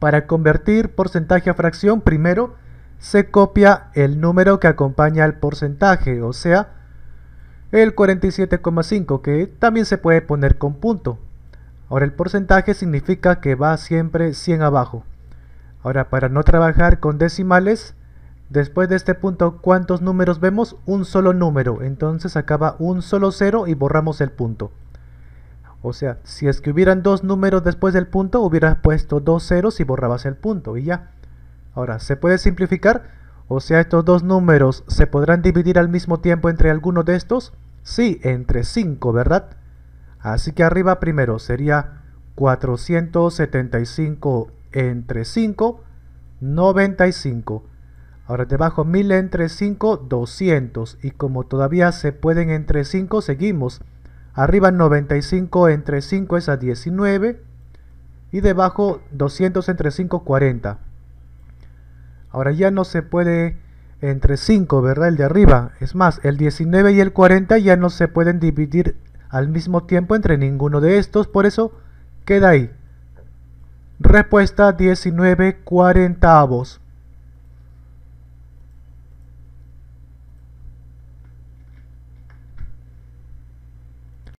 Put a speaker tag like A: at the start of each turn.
A: Para convertir porcentaje a fracción, primero se copia el número que acompaña al porcentaje, o sea, el 47,5, que también se puede poner con punto. Ahora el porcentaje significa que va siempre 100 abajo. Ahora, para no trabajar con decimales, después de este punto, ¿cuántos números vemos? Un solo número, entonces acaba un solo cero y borramos el punto. O sea, si es que hubieran dos números después del punto, hubieras puesto dos ceros y borrabas el punto y ya. Ahora, ¿se puede simplificar? O sea, estos dos números se podrán dividir al mismo tiempo entre alguno de estos. Sí, entre 5, ¿verdad? Así que arriba primero sería 475 entre 5, 95. Ahora debajo 1000 entre 5, 200. Y como todavía se pueden entre 5, seguimos. Arriba 95 entre 5 es a 19 y debajo 200 entre 5 40. Ahora ya no se puede entre 5, ¿verdad? El de arriba. Es más, el 19 y el 40 ya no se pueden dividir al mismo tiempo entre ninguno de estos, por eso queda ahí. Respuesta 19 cuarentavos.